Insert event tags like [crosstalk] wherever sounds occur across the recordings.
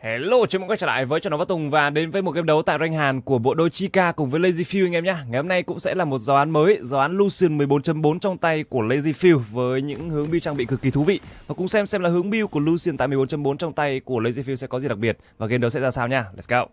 Hello, chào mừng quay trở lại với Trần đấu và Tùng và đến với một game đấu tại rank Hàn của bộ đôi Chica cùng với Lazy Few anh em nhé. Ngày hôm nay cũng sẽ là một giáo án mới, giáo án Lucian 14.4 trong tay của Lazy Few với những hướng build trang bị cực kỳ thú vị. Và cùng xem xem là hướng build của Lucian tại 14.4 trong tay của Lazy Few sẽ có gì đặc biệt và game đấu sẽ ra sao nha. Let's go.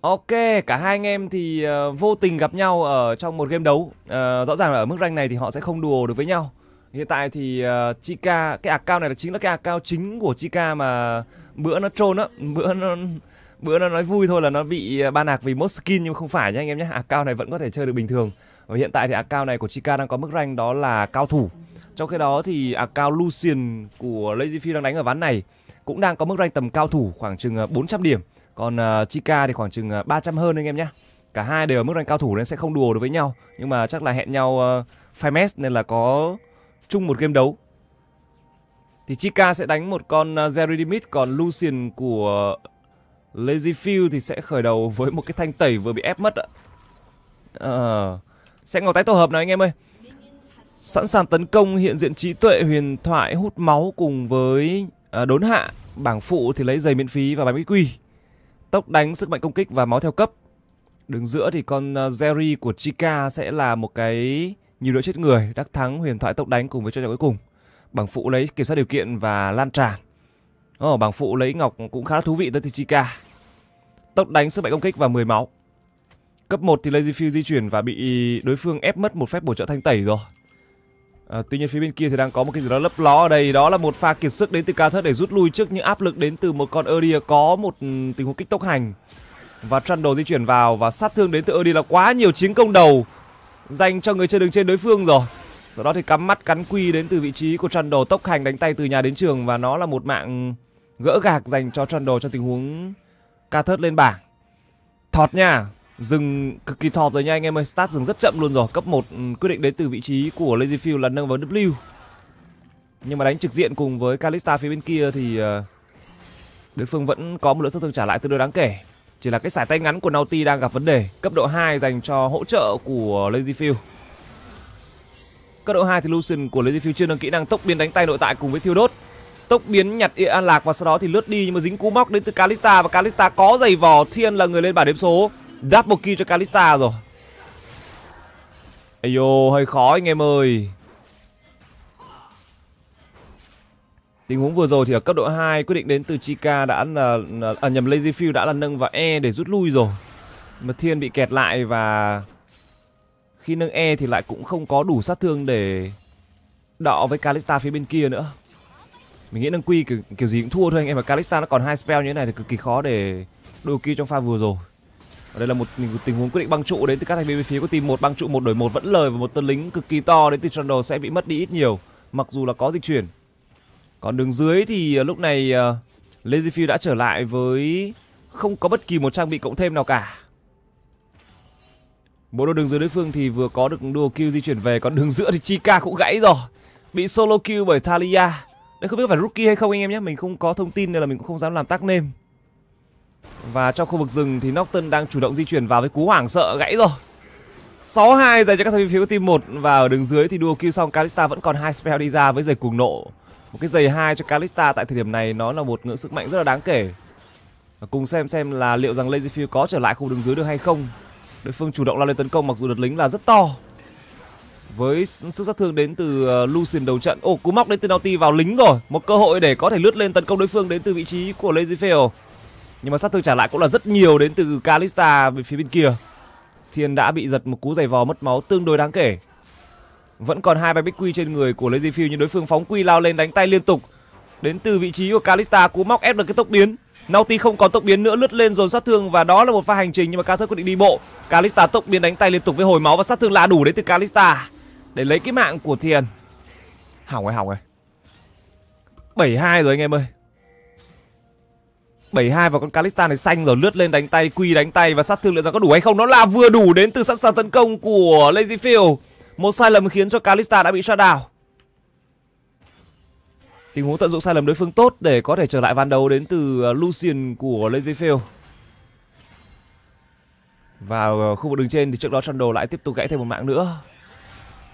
Ok, cả hai anh em thì uh, vô tình gặp nhau ở trong một game đấu. Uh, rõ ràng là ở mức rank này thì họ sẽ không đùa được với nhau. Hiện tại thì uh, Chika, cái account này là chính là cái account chính của Chika mà bữa nó trôn á, bữa nó bữa nó nói vui thôi là nó bị ban nạc vì mod skin nhưng không phải nhá anh em nhé. Account này vẫn có thể chơi được bình thường. Và hiện tại thì account này của Chika đang có mức rank đó là cao thủ. Trong khi đó thì account Lucian của Lazy Phi đang đánh ở ván này cũng đang có mức rank tầm cao thủ khoảng chừng 400 điểm còn uh, ờ, Chica thì khoảng chừng 300 ờ, hơn anh em nhé cả hai đều ở mức rank cao thủ nên sẽ không đùa được với nhau nhưng mà chắc là hẹn nhau uh, ờ, 5m nên là có chung một game đấu thì Chica sẽ đánh một con uh, Zeridimit còn Lucian của uh, Lazy Field thì sẽ khởi đầu [laughs] với một cái thanh tẩy vừa bị ép mất ạ uh, sẽ ngỏ tay tổ hợp nào anh em ơi sẵn sàng tấn công hiện diện trí tuệ huyền thoại hút máu cùng với uh, đốn hạ bảng phụ thì lấy giày miễn phí và bánh quy tốc đánh, sức mạnh công kích và máu theo cấp. Đứng giữa thì con ờ, Jerry của Chica sẽ là một cái nhiều đội chết người, đắc thắng, huyền thoại tốc đánh cùng với cho trận cuối cùng. Bằng phụ lấy kiểm soát điều kiện và lan tràn. Ồ, bằng phụ lấy ngọc cũng khá là thú vị tới từ Chica. Tốc đánh, sức mạnh công kích và 10 máu. Cấp 1 thì Lazy Field di chuyển và bị đối phương ép mất một phép bổ trợ thanh tẩy rồi. Ờ, tuy nhiên phía bên kia thì đang có một cái gì đó lấp ló ở đây Đó là một pha kiệt sức đến từ Ca Thất để rút lui trước những áp lực đến từ một con Erdia có một ừ, tình huống kích tốc hành Và trăn đồ di chuyển vào và sát thương đến từ Erdia là quá nhiều chiến công đầu Dành cho người chơi đứng trên đối phương rồi Sau đó thì cắm mắt cắn quy đến từ vị trí của trăn đồ tốc hành đánh tay từ nhà đến trường Và nó là một mạng gỡ gạc dành cho trăn đồ trong tình huống Ca Thất lên bảng Thọt nha Dừng cực kỳ thọt rồi nha anh em ơi Start dừng rất chậm luôn rồi Cấp 1 ừ, quyết định đến từ vị trí của Lazy Field là nâng vào W Nhưng mà đánh trực diện cùng với Kalista phía bên kia thì ờ, Đối phương vẫn có một lượng sát thương trả lại tương đối đáng kể Chỉ là cái sải tay ngắn của naughty đang gặp vấn đề Cấp độ 2 dành cho hỗ trợ của Lazy Field Cấp độ 2 thì Lucian của Lazy Field chưa nâng kỹ năng tốc biến đánh tay nội tại cùng với Thiêu Đốt tốc biến nhặt địa an lạc và sau đó thì lướt đi nhưng mà dính cú móc đến từ Kalista và Kalista có giày vỏ Thiên là người lên bảng đếm số Double kill cho Kalista rồi Ayo hơi khó anh em ơi Tình huống vừa rồi thì ở cấp độ 2 quyết định đến từ Chica đã là, à, nhầm Lazy Field đã là nâng vào E để rút lui rồi. Mà Thiên bị kẹt lại và khi nâng E thì lại cũng không có đủ sát thương để đọ với Kalista phía bên kia nữa. Mình nghĩ nâng Quy kiểu, kiểu gì cũng thua thôi anh em Và Kalista nó còn hai spell như thế này thì cực kỳ khó để đôi kia trong pha vừa rồi đây là một tình huống quyết định băng trụ đến từ các thành viên bên phía của team một băng trụ một đổi một vẫn lời và một tân lính cực kỳ to đến từ Trundle sẽ bị mất đi ít nhiều, mặc dù là có dịch chuyển. Còn đường dưới thì ờ, lúc này ờ, lazy Lazyfield đã trở lại với không có bất kỳ một trang bị cộng thêm nào cả. Bộ đồ đường dưới đối phương thì vừa có được đồ kill di chuyển về còn đường giữa thì Chica cũng gãy rồi. Bị solo kill bởi Thalia. Đây không biết phải rookie hay không anh em nhé, mình không có thông tin nên là mình cũng không dám làm tắc name. Và trong khu vực rừng thì Nocturne đang chủ động di chuyển vào với cú hoảng sợ gãy rồi 6-2 dành cho các thành viên phía của team 1 Và ở đứng dưới thì đua kill xong Kalista vẫn còn hai spell đi ra với giày cuồng nộ Một cái giày hai cho Kalista tại thời điểm này nó là một ngưỡng sức mạnh rất là đáng kể và Cùng xem xem là liệu rằng Lazy Field có trở lại khu đường dưới được hay không Đối phương chủ động lao lên tấn công mặc dù đợt lính là rất to với sức sát thương đến từ ờ, Lucian đầu trận. Ồ, cú móc đến từ Naughty vào lính rồi. Một cơ hội để có thể lướt lên tấn công đối phương đến từ vị trí của Lazy Fail nhưng mà sát thương trả lại cũng là rất nhiều đến từ Kalista về phía bên kia Thiên đã bị giật một cú giày vò mất máu tương đối đáng kể vẫn còn hai bài bích quy trên người của Lazy Field nhưng đối phương phóng quy lao lên đánh tay liên tục đến từ vị trí của Kalista cú móc ép được cái tốc biến Naughty không còn tốc biến nữa lướt lên dồn sát thương và đó là một pha hành trình nhưng mà Carter quyết định đi bộ Kalista tốc biến đánh tay liên tục với hồi máu và sát thương là đủ đến từ Kalista để lấy cái mạng của Thiên hỏng rồi hỏng rồi 72 rồi anh em ơi 72 và con Kalista này xanh rồi lướt lên đánh tay quy đánh tay và sát thương liệu rằng có đủ hay không nó là vừa đủ đến từ sẵn sàng tấn công của Lazy Field một sai lầm khiến cho Kalista đã bị shot down tình huống tận dụng sai lầm đối phương tốt để có thể trở lại ván đấu đến từ ờ, Lucian của Lazy Field vào ờ, khu vực đường trên thì trước đó Trundle lại tiếp tục gãy thêm một mạng nữa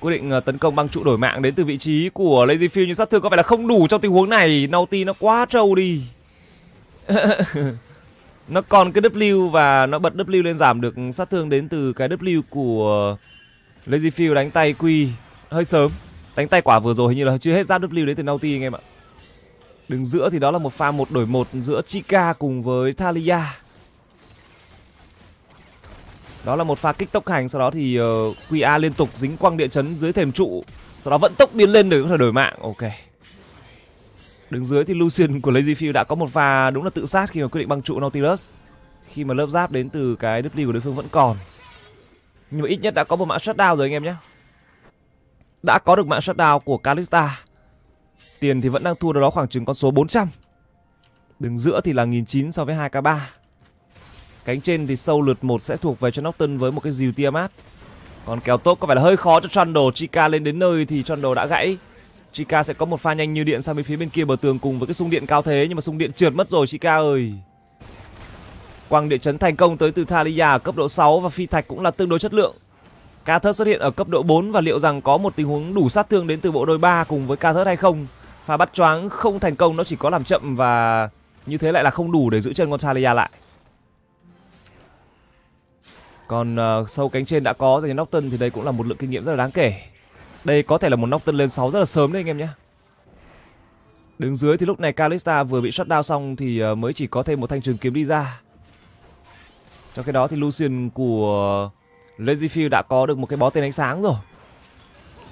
quyết định ờ, tấn công băng trụ đổi mạng đến từ vị trí của Lazy Field nhưng sát thương có vẻ là không đủ trong tình huống này Naughty nó quá trâu đi [laughs] nó còn cái W và nó bật W lên giảm được sát thương đến từ cái W của Lazy Field đánh tay Q hơi sớm. Đánh tay quả vừa rồi hình như là chưa hết giáp W đến từ Naughty anh em ạ. Đứng giữa thì đó là một pha một đổi một giữa Chica cùng với Thalia. Đó là một pha kích tốc hành sau đó thì uh, ờ, QA liên tục dính quăng địa chấn dưới thềm trụ. Sau đó vẫn tốc biến lên để có thể đổi mạng. Ok. Đứng dưới thì Lucian của Lazy Field đã có một pha đúng là tự sát khi mà quyết định băng trụ Nautilus. Khi mà lớp giáp đến từ cái W của đối phương vẫn còn. Nhưng mà ít nhất đã có một mã shutdown rồi anh em nhé. Đã có được mã shutdown của Calista. Tiền thì vẫn đang thua đâu đó khoảng chừng con số 400. Đứng giữa thì là nghìn chín so với 2k3. Cánh trên thì sâu lượt một sẽ thuộc về cho Nocton với một cái dìu Tiamat. Còn kéo tốt có vẻ là hơi khó cho Trundle. Chica lên đến nơi thì Trundle đã gãy. Chica sẽ có một pha nhanh như điện sang bên phía bên kia bờ tường cùng với cái sung điện cao thế nhưng mà sung điện trượt mất rồi Chica ơi. Quang địa chấn thành công tới từ Thalia cấp độ 6 và phi thạch cũng là tương đối chất lượng. Cathus xuất hiện ở cấp độ 4 và liệu rằng có một tình huống đủ sát thương đến từ bộ đôi 3 cùng với Cathus hay không? Pha bắt choáng không thành công, nó chỉ có làm chậm và như thế lại là không đủ để giữ chân con Thalia lại. Còn uh, sâu cánh trên đã có dành cho Nocton thì đây cũng là một lượng kinh nghiệm rất là đáng kể. Đây có thể là một nóc tân lên 6 rất là sớm đấy anh em nhé. Đứng dưới thì lúc này Kalista vừa bị shutdown xong thì ờ, mới chỉ có thêm một thanh trường kiếm đi ra. Trong cái đó thì Lucian của Lazyfield đã có được một cái bó tên ánh sáng rồi.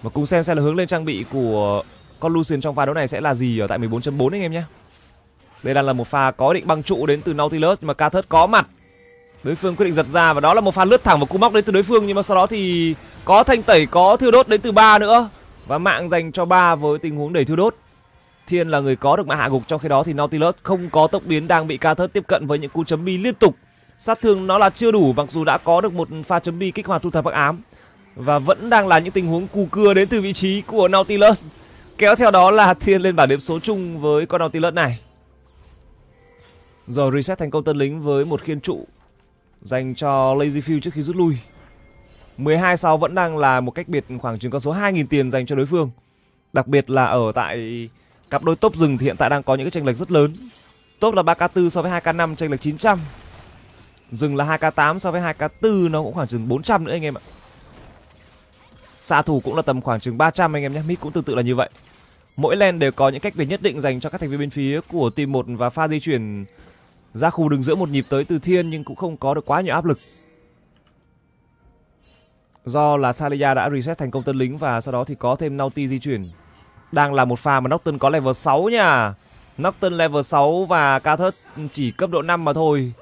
Mà cùng xem xem là hướng lên trang bị của con Lucian trong pha đấu này sẽ là gì ở tại 14.4 anh em nhé. Đây đang là một pha có định băng trụ đến từ Nautilus nhưng mà Cathert có mặt đối phương quyết định giật ra và đó là một pha lướt thẳng vào cú móc đến từ đối phương nhưng mà sau đó thì có thanh tẩy có thiêu đốt đến từ ba nữa và mạng dành cho ba với tình huống đẩy thiêu đốt thiên là người có được mạng hạ gục trong khi đó thì nautilus không có tốc biến đang bị ca thớt tiếp cận với những cú chấm bi liên tục sát thương nó là chưa đủ mặc dù đã có được một pha chấm bi kích hoạt thu thập hắc ám và vẫn đang là những tình huống cù cưa đến từ vị trí của nautilus kéo theo đó là thiên lên bảng điểm số chung với con nautilus này rồi reset thành công tân lính với một khiên trụ dành cho Lazy Field trước khi rút lui. 12 sao vẫn đang là một cách biệt khoảng chừng con số 2.000 tiền dành cho đối phương. Đặc biệt là ở tại cặp đôi top rừng thì hiện tại đang có những cái chênh lệch rất lớn. Top là 3k4 so với 2k5 tranh lệch 900. Rừng là 2k8 so với 2k4 nó cũng khoảng chừng 400 nữa anh em ạ. Xạ thủ cũng là tầm khoảng chừng 300 anh em nhé, mid cũng tương tự là như vậy. Mỗi lane đều có những cách biệt nhất định dành cho các thành viên bên phía của team 1 và pha di chuyển ra khu đứng giữa một nhịp tới từ thiên nhưng cũng không có được quá nhiều áp lực. Do là Thalia đã reset thành công tân lính và sau đó thì có thêm Nauti di chuyển. Đang là một pha mà Nocturne có level 6 nha. Nocturne level 6 và ca thớt chỉ cấp độ 5 mà thôi.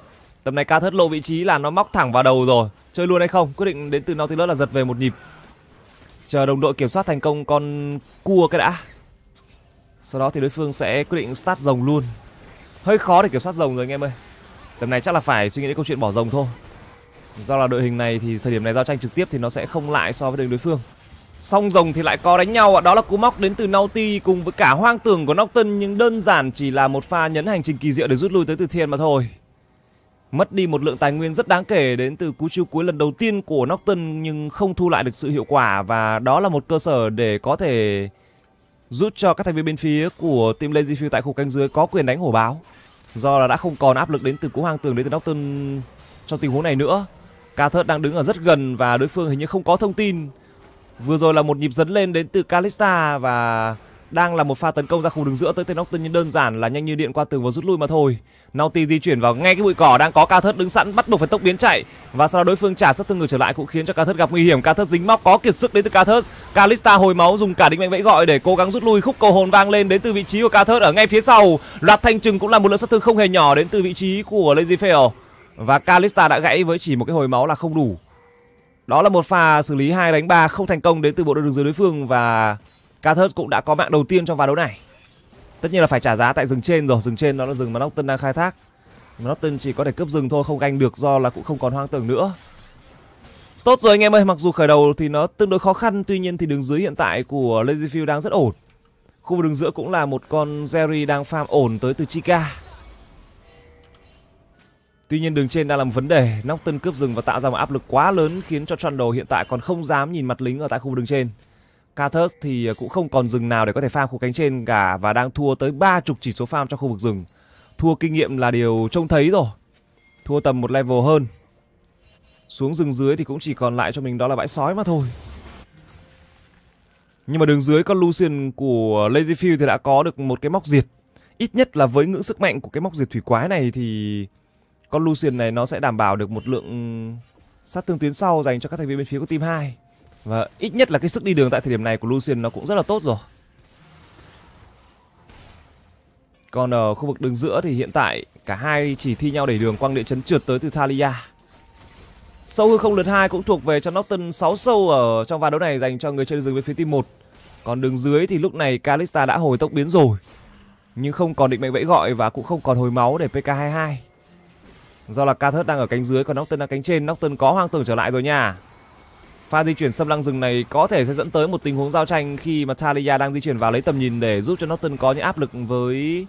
Tầm này ca thớt lộ vị trí là nó móc thẳng vào đầu rồi. Chơi luôn hay không? Quyết định đến từ Nautilus là giật về một nhịp. Chờ đồng đội kiểm soát thành công con cua cái đã. Sau đó thì đối phương sẽ quyết định start rồng luôn hơi khó để kiểm soát rồng rồi anh em ơi tầm này chắc là phải suy nghĩ đến câu chuyện bỏ rồng thôi do là đội hình này thì thời điểm này giao tranh trực tiếp thì nó sẽ không lại so với đội đối phương Xong rồng thì lại có đánh nhau ạ, đó là cú móc đến từ Naughty cùng với cả hoang tưởng của Nocton nhưng đơn giản chỉ là một pha nhấn hành trình kỳ diệu để rút lui tới từ thiên mà thôi. Mất đi một lượng tài nguyên rất đáng kể đến từ cú chiêu cuối lần đầu tiên của Nocton nhưng không thu lại được sự hiệu quả và đó là một cơ sở để có thể giúp cho các thành viên bên phía của team Lazy Field tại khu cánh dưới có quyền đánh hổ báo. Do là đã không còn áp lực đến từ cú hàng tường đến từ Doctor trong tình huống này nữa. Cathert đang đứng ở rất gần và đối phương hình như không có thông tin. Vừa rồi là một nhịp dấn lên đến từ Kalista và đang là một pha tấn công ra khu đường giữa tới tên Octon nhưng đơn giản là nhanh như điện qua tường và rút lui mà thôi. Naughty di chuyển vào ngay cái bụi cỏ đang có ca thất đứng sẵn bắt buộc phải tốc biến chạy và sau đó đối phương trả sát thương ngược trở lại cũng khiến cho ca thất gặp nguy hiểm. Ca thất dính móc có kiệt sức đến từ ca thất. Calista hồi máu dùng cả đinh mạnh vẫy gọi để cố gắng rút lui. Khúc cầu hồn vang lên đến từ vị trí của ca thất ở ngay phía sau. Loạt thanh trừng cũng là một lượng sát thương không hề nhỏ đến từ vị trí của Lazy Fail và Calista đã gãy với chỉ một cái hồi máu là không đủ. Đó là một pha xử lý hai đánh ba không thành công đến từ bộ đội đường dưới đối phương và Cathers cũng đã có mạng đầu tiên trong ván đấu này. Tất nhiên là phải trả giá tại rừng trên rồi, rừng trên nó là rừng mà Nocton đang khai thác. Nocton chỉ có thể cướp rừng thôi, không ganh được do là cũng không còn hoang tưởng nữa. Tốt rồi anh em ơi, mặc dù khởi đầu thì nó tương đối khó khăn, tuy nhiên thì đường dưới hiện tại của Lazyfield đang rất ổn. Khu vực đường giữa cũng là một con Jerry đang farm ổn tới từ Chica. Tuy nhiên đường trên đang là một vấn đề, Nocton cướp rừng và tạo ra một áp lực quá lớn khiến cho Trundle hiện tại còn không dám nhìn mặt lính ở tại khu vực đường trên. Cathers thì à, cũng không còn rừng nào để có thể farm khu cánh trên cả và đang thua tới ba chục chỉ số farm cho khu vực rừng. Thua kinh nghiệm là điều trông thấy rồi. Thua tầm một level hơn. Xuống rừng dưới thì cũng chỉ còn lại cho mình đó là bãi sói mà thôi. Nhưng mà đường dưới con Lucian của Lazy Field thì đã có được một cái móc diệt. Ít nhất là với ngưỡng sức mạnh của cái móc diệt thủy quái này thì con Lucian này nó sẽ đảm bảo được một lượng sát thương tuyến sau dành cho các thành viên bên phía của team 2. Và ít nhất là cái sức đi đường tại thời điểm này của Lucian nó cũng rất là tốt rồi. Còn ở khu vực đường giữa thì hiện tại cả hai chỉ thi nhau đẩy đường quang địa chấn trượt tới từ Thalia. Sâu hư không lượt 2 cũng thuộc về cho Norton 6 sâu ở trong ván đấu này dành cho người chơi rừng với phía team 1. Còn đường dưới thì lúc này Kalista đã hồi tốc biến rồi. Nhưng không còn định mệnh vẫy gọi và cũng không còn hồi máu để PK22. Do là Kathus đang ở cánh dưới còn Norton đang cánh trên, Norton có hoang tưởng trở lại rồi nha pha di chuyển xâm lăng rừng này có thể sẽ dẫn tới một tình huống giao tranh khi mà Talia đang di chuyển vào lấy tầm nhìn để giúp cho Norton có những áp lực với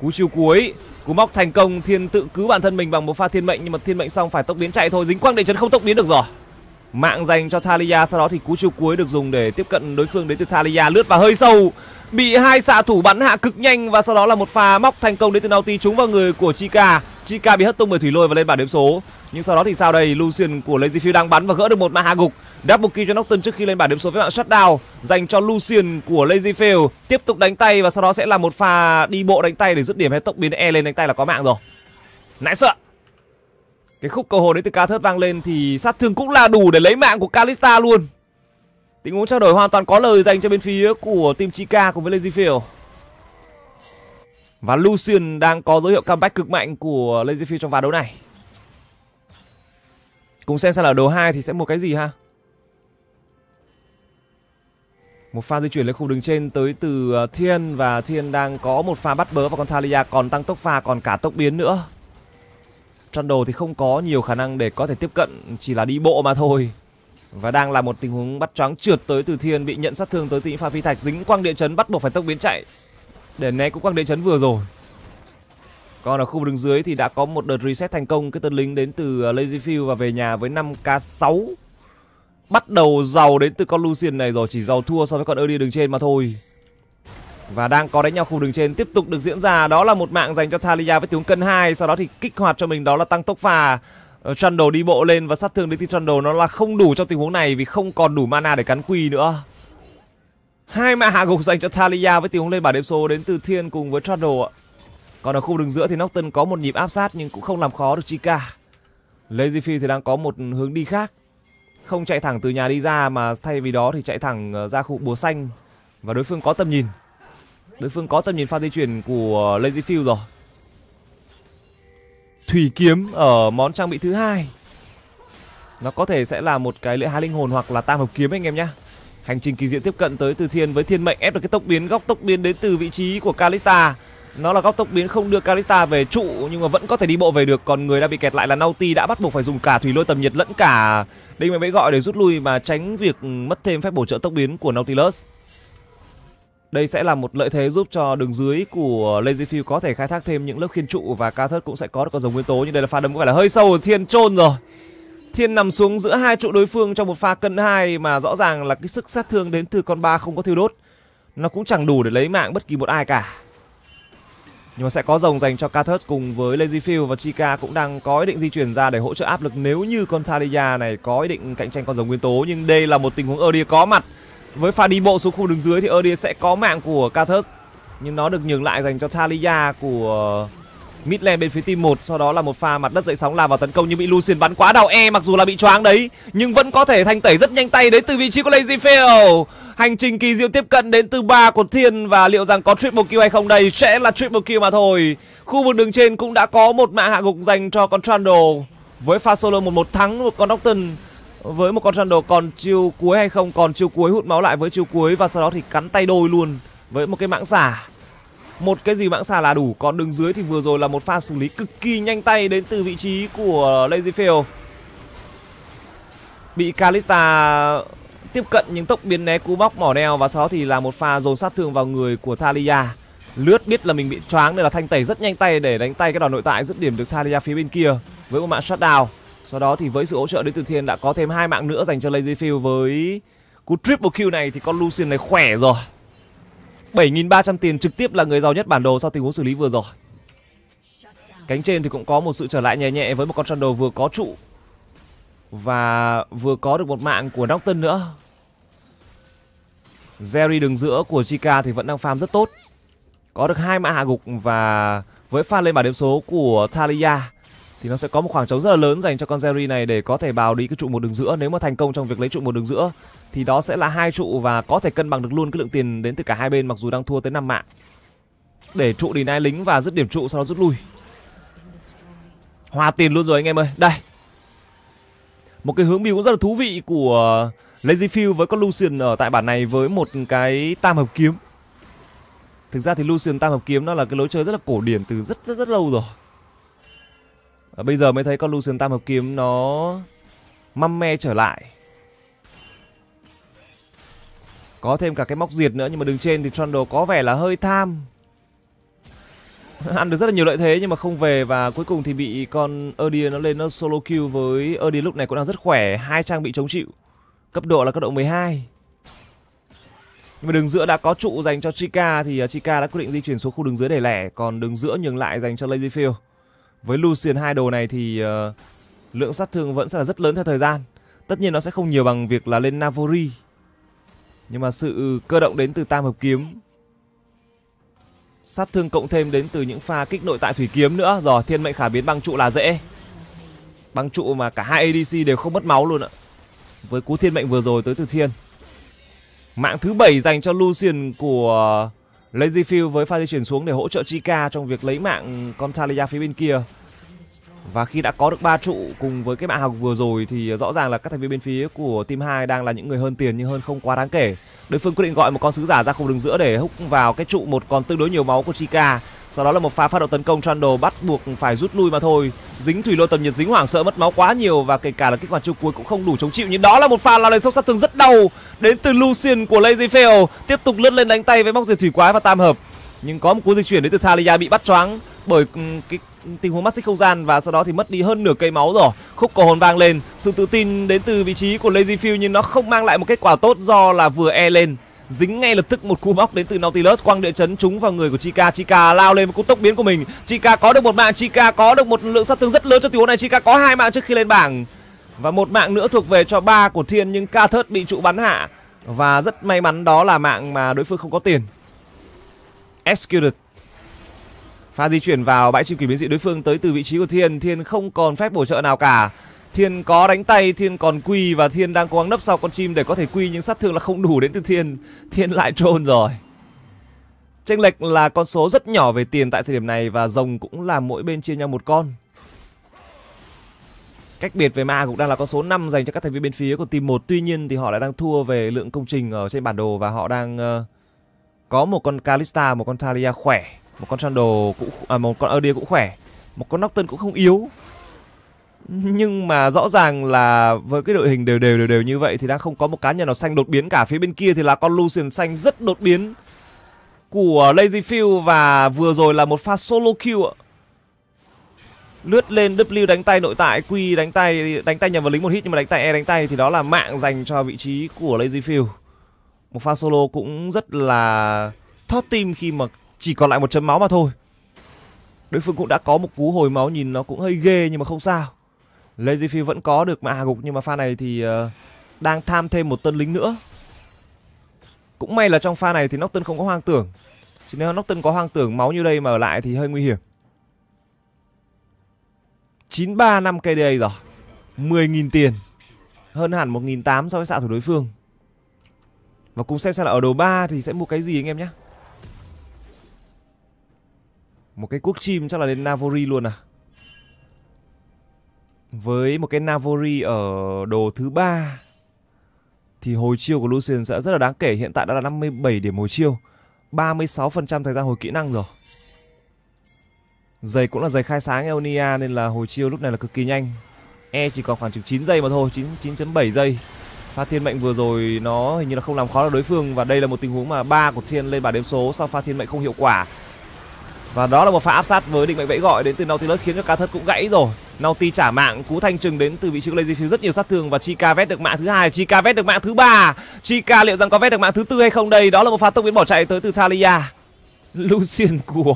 cú chiêu cuối cú móc thành công thiên tự cứu bản thân mình bằng một pha thiên mệnh nhưng mà thiên mệnh xong phải tốc biến chạy thôi dính quang địa chấn không tốc biến được rồi Mạng dành cho Thalia Sau đó thì cú chiêu cuối được dùng để tiếp cận đối phương đến từ Thalia Lướt vào hơi sâu Bị hai xạ thủ bắn hạ cực nhanh Và sau đó là một pha móc thành công đến từ Nauti Trúng vào người của Chica Chica bị hất tung bởi thủy lôi và lên bảng điểm số Nhưng sau đó thì sao đây Lucian của Lazy Field đang bắn và gỡ được một mạng hạ gục Double kill cho Nocton trước khi lên bảng điểm số với mạng shutdown Dành cho Lucian của Lazy Field Tiếp tục đánh tay và sau đó sẽ là một pha đi bộ đánh tay để dứt điểm hay tốc biến E lên đánh tay là có mạng rồi Nãy sợ cái khúc cầu hồn đấy từ ca thớt vang lên thì sát thương cũng là đủ để lấy mạng của Kalista luôn. Tình huống trao đổi hoàn toàn có lời dành cho bên phía của team Chica cùng với Lazy Field. Và Lucian đang có dấu hiệu comeback cực mạnh của Lazy Field trong ván đấu này. Cùng xem xem là đồ hai thì sẽ một cái gì ha. Một pha di chuyển lên khu đường trên tới từ ờ, Thiên và Thiên đang có một pha bắt bớ và con Thalia còn tăng tốc pha còn cả tốc biến nữa. Trundle thì không có nhiều khả năng để có thể tiếp cận Chỉ là đi bộ mà thôi Và đang là một tình huống bắt choáng trượt tới Từ Thiên Bị nhận sát thương tới tị pha phi thạch Dính quang địa chấn bắt buộc phải tốc biến chạy Để né cũng quang địa chấn vừa rồi còn ở khu vực đứng dưới thì đã có một đợt reset thành công Cái tân lính đến từ ờ, Lazy Field và về nhà với 5k6 Bắt đầu giàu đến từ con Lucian này rồi Chỉ giàu thua so với con đi đứng trên mà thôi và đang có đánh nhau khu đường trên tiếp tục được diễn ra Đó là một mạng dành cho Thalia với tướng cân 2 Sau đó thì kích hoạt cho mình đó là tăng tốc phà ờ, Trundle đi bộ lên và sát thương đến thì Trundle nó là không đủ cho tình huống này Vì không còn đủ mana để cắn quỳ nữa Hai mạng hạ gục dành cho Thalia với tình huống lên bảng điểm số đến từ Thiên cùng với Trundle ạ Còn ở khu đường giữa thì Nocton có một nhịp áp sát nhưng cũng không làm khó được Chica Lazy Phi thì đang có một hướng đi khác Không chạy thẳng từ nhà đi ra mà thay vì đó thì chạy thẳng ờ, ra khu búa xanh Và đối phương có tầm nhìn Đối phương có tầm nhìn pha di chuyển của Lazy Field rồi. Thủy kiếm ở món trang bị thứ hai. Nó có thể sẽ là một cái lưỡi hai linh hồn hoặc là tam hợp kiếm anh em nhá. Hành trình kỳ diệu tiếp cận tới từ thiên với thiên mệnh ép được cái tốc biến góc tốc biến đến từ vị trí của Kalista. Nó là góc tốc biến không đưa Kalista về trụ nhưng mà vẫn có thể đi bộ về được. Còn người đã bị kẹt lại là Nauti đã bắt buộc phải dùng cả thủy lôi tầm nhiệt lẫn cả đinh mệnh bẫy gọi để rút lui mà tránh việc mất thêm phép bổ trợ tốc biến của Nautilus. Đây sẽ là một lợi thế giúp cho đường dưới của Lazy Field có thể khai thác thêm những lớp khiên trụ và ca thớt cũng sẽ có được con rồng nguyên tố. Nhưng đây là pha đấm có phải là hơi sâu Thiên trôn rồi. Thiên nằm xuống giữa hai trụ đối phương trong một pha cân hai mà rõ ràng là cái sức sát thương đến từ con ba không có thiêu đốt. Nó cũng chẳng đủ để lấy mạng bất kỳ một ai cả. Nhưng mà sẽ có rồng dành cho Cathus cùng với Lazy Field và Chica cũng đang có ý định di chuyển ra để hỗ trợ áp lực nếu như con Thalia này có ý định cạnh tranh con rồng nguyên tố. Nhưng đây là một tình huống Erdia có mặt. Với pha đi bộ xuống khu đứng dưới thì Erdier sẽ có mạng của Kathus Nhưng nó được nhường lại dành cho Talia của Midland bên phía team 1 Sau đó là một pha mặt đất dậy sóng làm vào tấn công nhưng bị Lucian bắn quá đầu e mặc dù là bị choáng đấy Nhưng vẫn có thể thanh tẩy rất nhanh tay đấy từ vị trí của Lazy Fail Hành trình kỳ diệu tiếp cận đến từ ba của Thiên Và liệu rằng có triple kill hay không đây sẽ là triple kill mà thôi Khu vực đường trên cũng đã có một mạng hạ gục dành cho con Trundle Với pha solo một một thắng của con Doctor với một con Trundle còn chiêu cuối hay không còn chiêu cuối hút máu lại với chiêu cuối và sau đó thì cắn tay đôi luôn với một cái mãng xả một cái gì mãng xà là đủ còn đường dưới thì vừa rồi là một pha xử lý cực kỳ nhanh tay đến từ vị trí của lazy fail bị calista tiếp cận những tốc biến né cú bóc mỏ neo và sau đó thì là một pha dồn sát thương vào người của thalia lướt biết là mình bị choáng nên là thanh tẩy rất nhanh tay để đánh tay cái đòn nội tại dứt điểm được thalia phía bên kia với một mạng shutdown sau đó thì với sự hỗ trợ đến từ Thiên đã có thêm hai mạng nữa dành cho Lazy Field với cú triple kill này thì con Lucian này khỏe rồi. 7.300 tiền trực tiếp là người giàu nhất bản đồ sau tình huống xử lý vừa rồi. Cánh trên thì cũng có một sự trở lại nhẹ nhẹ với một con Trundle vừa có trụ và vừa có được một mạng của Nocton nữa. Jerry đường giữa của Chica thì vẫn đang farm rất tốt. Có được hai mạng hạ gục và với pha lên bản điểm số của Talia thì nó sẽ có một khoảng trống rất là lớn dành cho con Jerry này để có thể bào đi cái trụ một đường giữa nếu mà thành công trong việc lấy trụ một đường giữa thì đó sẽ là hai trụ và có thể cân bằng được luôn cái lượng tiền đến từ cả hai bên mặc dù đang thua tới năm mạng để trụ đi nai lính và dứt điểm trụ sau đó rút lui hòa tiền luôn rồi anh em ơi đây một cái hướng mưu cũng rất là thú vị của Lazy Field với con Lucian ở tại bản này với một cái tam hợp kiếm Thực ra thì Lucian tam hợp kiếm nó là cái lối chơi rất là cổ điển từ rất rất rất lâu rồi à, bây giờ mới thấy con Lucian Tam Hợp Kiếm nó măm me trở lại có thêm cả cái móc diệt nữa nhưng mà đường trên thì Trundle có vẻ là hơi tham ăn được rất là nhiều lợi thế nhưng mà không về và cuối cùng thì bị con Erdia nó lên nó solo kill với Erdia lúc này cũng đang rất khỏe hai trang bị chống chịu cấp độ là cấp độ 12 nhưng mà đường giữa đã có trụ dành cho Chica thì à, Chica đã quyết định di chuyển xuống khu đường dưới để lẻ còn đường giữa nhường lại dành cho Lazy Field với Lucian hai đồ này thì uh, lượng sát thương vẫn sẽ là rất lớn theo thời gian. Tất nhiên nó sẽ không nhiều bằng việc là lên Navori. Nhưng mà sự cơ động đến từ tam hợp kiếm Sát thương cộng thêm đến từ những pha kích nội tại thủy kiếm nữa Rồi thiên mệnh khả biến băng trụ là dễ Băng trụ mà cả hai ADC đều không mất máu luôn ạ Với cú thiên mệnh vừa rồi tới từ thiên Mạng thứ bảy dành cho Lucian của Lazy Field với pha di chuyển xuống để hỗ trợ Chica trong việc lấy mạng con Talia phía bên kia. Và khi đã có được ba trụ cùng với cái mạng học vừa rồi thì rõ ràng là các thành viên bên phía của team 2 đang là những người hơn tiền nhưng hơn không quá đáng kể. Đối phương quyết định gọi một con sứ giả ra khu đường giữa để hút vào cái trụ một con tương đối nhiều máu của Chica sau đó là một pha phát động tấn công Trundle bắt buộc phải rút lui mà thôi. Dính thủy lôi tầm nhiệt dính hoảng sợ mất máu quá nhiều và kể cả là kết quả chung cuối cũng không đủ chống chịu. Nhưng đó là một pha lao lên sâu sát thương rất đau đến từ Lucian của Lazy Fail. Tiếp tục lướt lên đánh tay với móc diệt thủy quái và tam hợp. Nhưng có một cú dịch chuyển đến từ Thalia bị bắt choáng bởi ừ, cái tình huống mắt xích không gian và sau đó thì mất đi hơn nửa cây máu rồi khúc cầu hồn vang lên sự tự tin đến từ vị trí của lazy field nhưng nó không mang lại một kết quả tốt do là vừa e lên dính ngay lập tức một cú bóc đến từ Nautilus quăng địa chấn trúng vào người của Chica Chica lao lên với cú tốc biến của mình Chica có được một mạng Chica có được một lượng sát thương rất lớn cho tình huống này Chica có hai mạng trước khi lên bảng và một mạng nữa thuộc về cho ba của Thiên nhưng Ca Thớt bị trụ bắn hạ và rất may mắn đó là mạng mà đối phương không có tiền Executed Pha di chuyển vào bãi chim kỳ biến dị đối phương tới từ vị trí của Thiên Thiên không còn phép bổ trợ nào cả Thiên có đánh tay, Thiên còn quy và Thiên đang cố gắng nấp sau con chim để có thể quy nhưng sát thương là không đủ đến từ Thiên. Thiên lại trôn rồi. Chênh lệch là con số rất nhỏ về tiền tại thời điểm này và rồng cũng là mỗi bên chia nhau một con. Cách biệt về ma cũng đang là con số 5 dành cho các thành viên bên phía của team 1. Tuy nhiên thì họ lại đang thua về lượng công trình ở trên bản đồ và họ đang uh, có một con Kalista, một con Thalia khỏe, một con Sandal cũng à, một con Erdia cũng khỏe, một con Nocturne cũng không yếu nhưng mà rõ ràng là với cái đội hình đều đều đều đều như vậy thì đang không có một cá nhân nào xanh đột biến cả phía bên kia thì là con Lucian xanh rất đột biến của Lazy Field và vừa rồi là một pha solo kill ạ. Lướt lên W đánh tay nội tại, Q đánh tay đánh tay nhầm vào lính một hit nhưng mà đánh tay E đánh tay thì đó là mạng dành cho vị trí của Lazy Field. Một pha solo cũng rất là thót tim khi mà chỉ còn lại một chấm máu mà thôi. Đối phương cũng đã có một cú hồi máu nhìn nó cũng hơi ghê nhưng mà không sao. Lazy Phi vẫn có được mà hạ à, gục nhưng mà pha này thì uh, đang tham thêm một tân lính nữa. Cũng may là trong pha này thì Nocturne không có hoang tưởng. Chứ nếu Nocturne có hoang tưởng máu như đây mà ở lại thì hơi nguy hiểm. năm KDA rồi. 10.000 tiền. Hơn hẳn 1.800 so với xạ thủ đối phương. Và cùng xem xem là ở đầu 3 thì sẽ mua cái gì anh em nhé. Một cái quốc chim chắc là đến Navori luôn à với một cái Navori ở đồ thứ ba thì hồi chiêu của Lucian sẽ rất là đáng kể. Hiện tại đã là 57 điểm hồi chiêu, 36% thời gian hồi kỹ năng rồi. Giày cũng là giày khai sáng Eonia nên là hồi chiêu lúc này là cực kỳ nhanh. E chỉ còn khoảng chừng 9 giây mà thôi, 9 9.7 giây. Pha Thiên Mệnh vừa rồi nó hình như là không làm khó được đối phương và đây là một tình huống mà ba của Thiên lên bảng đếm số sau Pha Thiên Mệnh không hiệu quả và đó là một pha áp sát với định mệnh vẫy gọi đến từ Nautilus khiến cho ca thất cũng gãy rồi. Naughty trả mạng, cú thanh trừng đến từ vị trí của Lazy Field rất nhiều sát thương và Chica vét được mạng thứ hai, Chica vét được mạng thứ ba. Chica liệu rằng có vét được mạng thứ tư hay không đây? Đó là một pha tốc biến bỏ chạy tới từ Talia. Lucian [laughs] của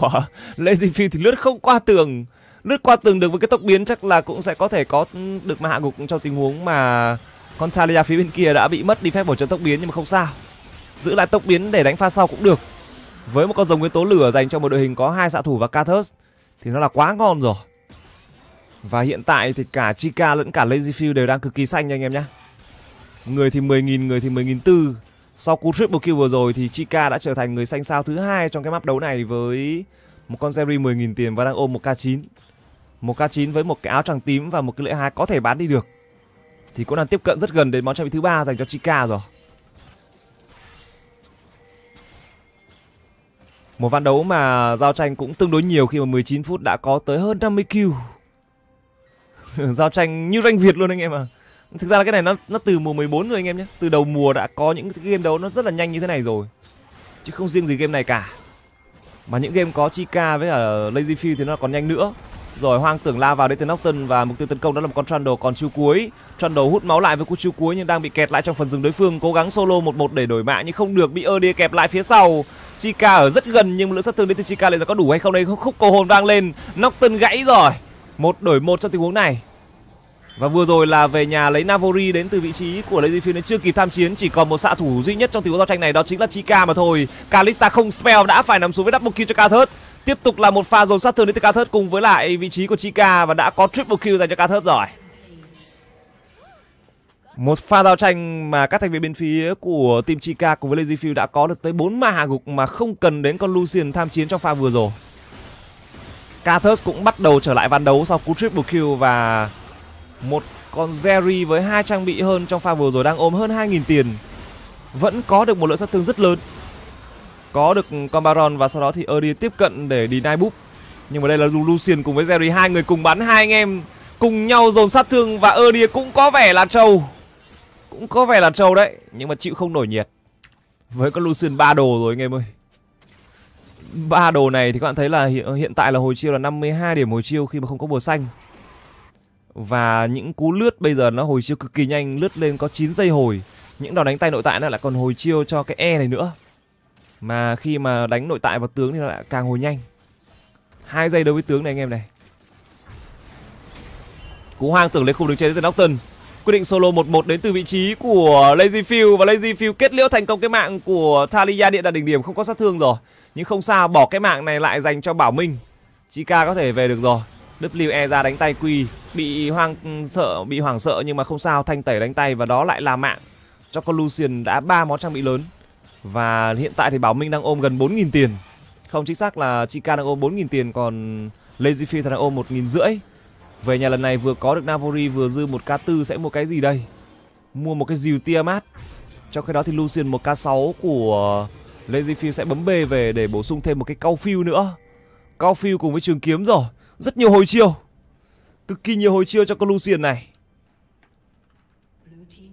Lazy Field thì lướt không qua tường. Lướt qua tường được với cái tốc biến chắc là cũng sẽ có thể có ừ, được mà hạ gục trong tình huống mà con Talia phía bên kia đã bị mất đi phép bỏ trận tốc biến nhưng mà không sao. Giữ lại tốc biến để đánh pha sau cũng được với một con rồng nguyên tố lửa dành cho một đội hình có hai xạ thủ và Kathus thì nó là quá ngon rồi và hiện tại thì cả Chica lẫn cả Lazy Field đều đang cực kỳ xanh nha anh em nhé người thì 10.000 người thì 10.400 sau cú triple kill vừa rồi thì Chica đã trở thành người xanh sao thứ hai trong cái map đấu này với một con Jerry 10.000 tiền và đang ôm một K9 một K9 với một cái áo trắng tím và một cái lưỡi hai có thể bán đi được thì cũng đang tiếp cận rất gần đến món trang bị thứ ba dành cho Chica rồi Một ván đấu mà giao tranh cũng tương đối nhiều khi mà 19 phút đã có tới hơn 50 kill. [laughs] giao tranh như ranh Việt luôn anh em ạ. À. Thực ra là cái này nó nó từ mùa 14 rồi anh em nhé. Từ đầu mùa đã có những cái game đấu nó rất là nhanh như thế này rồi. Chứ không riêng gì game này cả. Mà những game có Chica với cả Lazy Field thì nó còn nhanh nữa. Rồi hoang tưởng la vào đến từ Nocton và mục tiêu tấn công đó là một con Trundle còn chiêu cuối. Trundle hút máu lại với cú chiêu cuối nhưng đang bị kẹt lại trong phần rừng đối phương, cố gắng solo 1-1 để đổi mạng nhưng không được bị Erdia kẹp lại phía sau. Chica ở rất gần nhưng lượng sát thương đến từ Chica liệu có đủ hay không đây? Khúc cầu hồn vang lên, Nocton gãy rồi. Một đổi một trong tình huống này. Và vừa rồi là về nhà lấy Navori đến từ vị trí của Lazy Field chưa kịp tham chiến Chỉ còn một xạ thủ duy nhất trong tình huống giao tranh này đó chính là Chica mà thôi Kalista không spell đã phải nằm xuống với double kill cho Kathớt Tiếp tục là một pha dồn sát thương đến từ Cathert cùng với lại vị trí của Chica và đã có triple kill dành cho Cathert rồi. Một pha giao tranh mà các thành viên bên phía của team Chica cùng với Lazy Field đã có được tới 4 ma hạ gục mà không cần đến con Lucian tham chiến trong pha vừa rồi. Cathers cũng bắt đầu trở lại ván đấu sau cú triple kill và một con Jerry với hai trang bị hơn trong pha vừa rồi đang ôm hơn 2.000 tiền. Vẫn có được một lượng sát thương rất lớn có được con Baron và sau đó thì Erdi tiếp cận để deny búp. Nhưng mà đây là Lucian cùng với Jerry hai người cùng bắn hai anh em cùng nhau dồn sát thương và Erdi cũng có vẻ là trâu. Cũng có vẻ là trâu đấy, nhưng mà chịu không nổi nhiệt. Với con Lucian ba đồ rồi anh em ơi. Ba đồ này thì các bạn thấy là hiện, hiện tại là hồi chiêu là 52 điểm hồi chiêu khi mà không có bùa xanh. Và những cú lướt bây giờ nó hồi chiêu cực kỳ nhanh, lướt lên có 9 giây hồi. Những đòn đánh tay nội tại nó lại còn hồi chiêu cho cái E này nữa mà khi mà đánh nội tại vào tướng thì nó lại càng hồi nhanh hai giây đối với tướng này anh em này cú hoang tưởng lấy khung đường trên từ Nocton quyết định solo 1-1 đến từ vị trí của Lazy Field và Lazy Field kết liễu thành công cái mạng của Talia Điện đạt đỉnh điểm không có sát thương rồi. Nhưng không sao, bỏ cái mạng này lại dành cho Bảo Minh. Chika có thể về được rồi. WE ra đánh tay Quy, bị hoang sợ, bị hoảng sợ nhưng mà không sao, thanh tẩy đánh tay và đó lại là mạng cho con Lucian đã ba món trang bị lớn. Và hiện tại thì Bảo Minh đang ôm gần 4.000 tiền Không chính xác là Chica đang ôm 4.000 tiền Còn Lazy Field đang ôm 1.500 Về nhà lần này vừa có được Navori vừa dư một k 4 sẽ mua cái gì đây Mua một cái dìu mát Trong khi đó thì Lucian một k 6 của Lazy Field sẽ bấm bê về để bổ sung thêm một cái cao phiêu nữa Cao phiêu cùng với trường kiếm rồi Rất nhiều hồi chiêu Cực kỳ nhiều hồi chiêu cho con Lucian này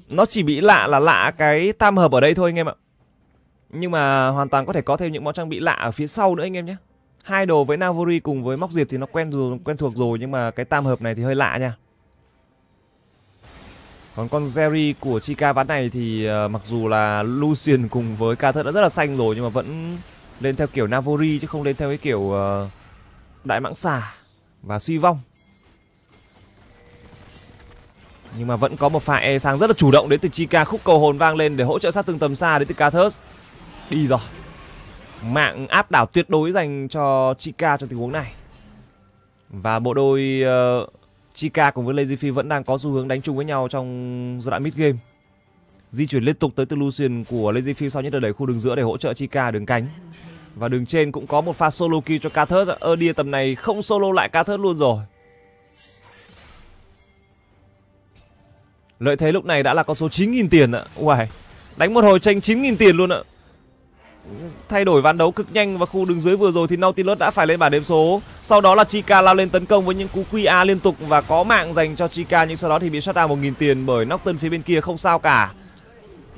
Nó chỉ bị lạ là lạ cái tam hợp ở đây thôi anh em ạ nhưng mà hoàn toàn có thể có thêm những món trang bị lạ ở phía sau nữa anh em nhé hai đồ với Navori cùng với móc diệt thì nó quen rồi, quen thuộc rồi nhưng mà cái tam hợp này thì hơi lạ nha còn con Jerry của Chica ván này thì uh, mặc dù là Lucian cùng với ca thất đã rất là xanh rồi nhưng mà vẫn lên theo kiểu Navori chứ không lên theo cái kiểu uh, đại mãng xà và suy vong nhưng mà vẫn có một pha e sang rất là chủ động đến từ Chica khúc cầu hồn vang lên để hỗ trợ sát từng tầm xa đến từ Cathus Đi rồi Mạng áp đảo tuyệt đối dành cho Chica trong tình huống này Và bộ đôi uh, ờ, Chica cùng với Lazy Phi vẫn đang có xu hướng đánh chung với nhau trong giai đoạn mid game Di chuyển liên tục tới từ Lucian của Lazy Phi sau nhất là đẩy khu đường giữa để hỗ trợ Chica đường cánh Và đường trên cũng có một pha solo kill cho Thớt Ơ đia tầm này không solo lại Thớt luôn rồi Lợi thế lúc này đã là con số 9.000 tiền ạ Uầy Đánh một hồi tranh 9.000 tiền luôn ạ thay đổi ván đấu cực nhanh và khu đứng dưới vừa rồi thì Nautilus đã phải lên bảng điểm số. Sau đó là Chica lao lên tấn công với những cú QA liên tục và có mạng dành cho Chica nhưng sau đó thì bị shut down 1000 tiền bởi Nocton phía bên kia không sao cả.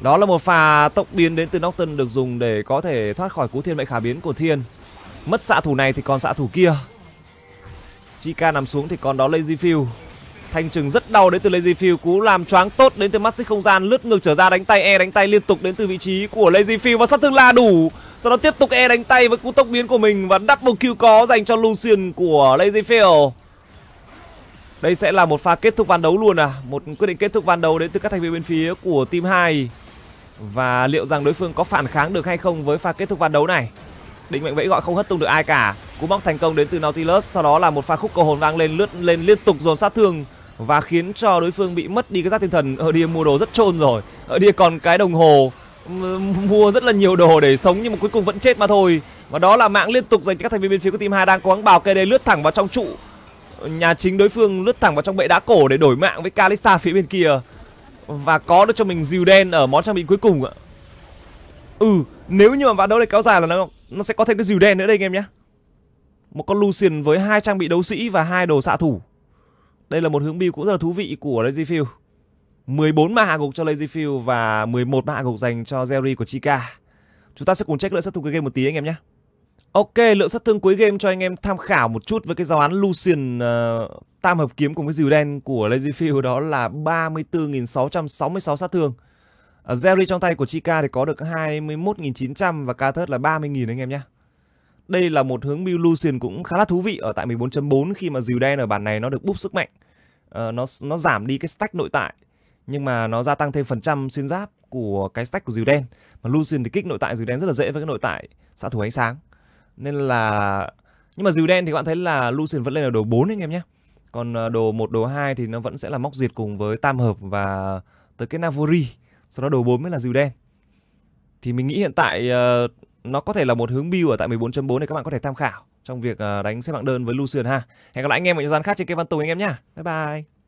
Đó là một pha tốc biến đến từ Nocton được dùng để có thể thoát khỏi cú thiên mệnh khả biến của Thiên. Mất xạ thủ này thì còn xạ thủ kia. Chica nằm xuống thì còn đó Lazy Field. Thanh Trừng rất đau đến từ Lazy Feel Cú làm choáng tốt đến từ mắt xích không gian Lướt ngược trở ra đánh tay E đánh tay liên tục đến từ vị trí của Lazy Feel Và sát thương là đủ Sau đó tiếp tục E đánh tay với cú tốc biến của mình Và double kill có dành cho Lucian của Lazy Feel. Đây sẽ là một pha kết thúc ván đấu luôn à Một quyết định kết thúc ván đấu đến từ các thành viên bên phía của team 2 Và liệu rằng đối phương có phản kháng được hay không với pha kết thúc ván đấu này Định mệnh vẫy gọi không hất tung được ai cả Cú móc thành công đến từ Nautilus Sau đó là một pha khúc cầu hồn vang lên lướt lên liên tục dồn sát thương và khiến cho đối phương bị mất đi cái giác tinh thần ở đi mua đồ rất trôn rồi ở đi còn cái đồng hồ mua rất là nhiều đồ để sống nhưng mà cuối cùng vẫn chết mà thôi và đó là mạng liên tục dành cho các thành viên bên phía của team hai đang cố gắng bảo kê đây lướt thẳng vào trong trụ nhà chính đối phương lướt thẳng vào trong bệ đá cổ để đổi mạng với Kalista phía bên kia và có được cho mình dìu đen ở món trang bị cuối cùng ạ ừ nếu như mà ván đấu này kéo dài là nó nó sẽ có thêm cái dìu đen nữa đây anh em nhé một con Lucian với hai trang bị đấu sĩ và hai đồ xạ thủ đây là một hướng build cũng rất là thú vị của Lazy Field. 14 mã hạ gục cho Lazy Field và 11 mã hạ gục dành cho Jerry của Chica. Chúng ta sẽ cùng check lượng sát thương cuối game một tí anh em nhé. Ok, lượng sát thương cuối game cho anh em tham khảo một chút với cái giáo án Lucian uh, ờ, tam hợp kiếm cùng với dìu đen của Lazy Field đó là 34.666 sát thương. Uh, Jerry trong tay của Chica thì có được 21.900 và Cathert là 30.000 anh em nhé đây là một hướng build Lucian cũng khá là thú vị ở tại 14.4 khi mà dìu đen ở bản này nó được búp sức mạnh. Uh, nó nó giảm đi cái stack nội tại nhưng mà nó gia tăng thêm phần trăm xuyên giáp của cái stack của dìu đen. Mà Lucian thì kích nội tại dìu đen rất là dễ với cái nội tại xạ thủ ánh sáng. Nên là nhưng mà dìu đen thì các bạn thấy là Lucian vẫn lên ở đồ 4 anh em nhé. Còn ờ, đồ 1, đồ 2 thì nó vẫn sẽ là móc diệt cùng với tam hợp và tới cái Navori. Sau đó đồ 4 mới là dìu đen. Thì mình nghĩ hiện tại uh, nó có thể là một hướng build ở tại 14.4 này các bạn có thể tham khảo trong việc ờ, đánh xếp hạng đơn với Lucian ha. Hẹn gặp lại anh em ở những gian khác trên kênh Văn Tùng anh em nhá. Bye bye.